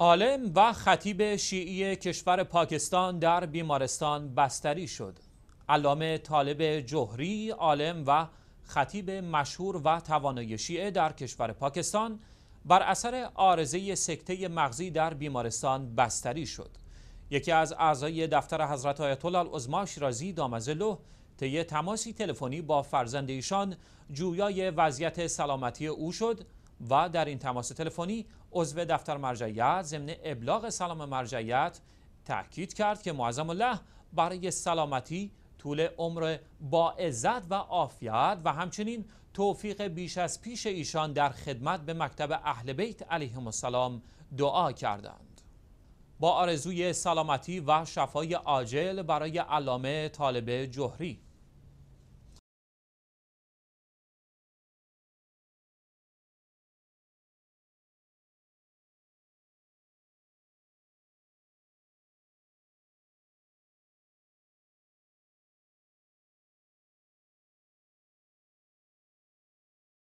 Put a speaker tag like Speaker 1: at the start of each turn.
Speaker 1: عالم و خطیب شیعی کشور پاکستان در بیمارستان بستری شد. علامه طالب جهری عالم و خطیب مشهور و توانای شیعه در کشور پاکستان بر اثر آرزه سکته مغزی در بیمارستان بستری شد. یکی از اعضای دفتر حضرت آیت الله العظما شیرازی دامزلو طی تماسی تلفنی با فرزند ایشان جویای وضعیت سلامتی او شد و در این تماس تلفنی عضو دفتر مرجعیت ضمن ابلاغ سلام مرجعیت تاکید کرد که معظم الله برای سلامتی طول عمر با عزت و عافیت و همچنین توفیق بیش از پیش ایشان در خدمت به مکتب اهل بیت علیهم السلام دعا کردند با آرزوی سلامتی و شفای عاجل برای علامه طالب جهری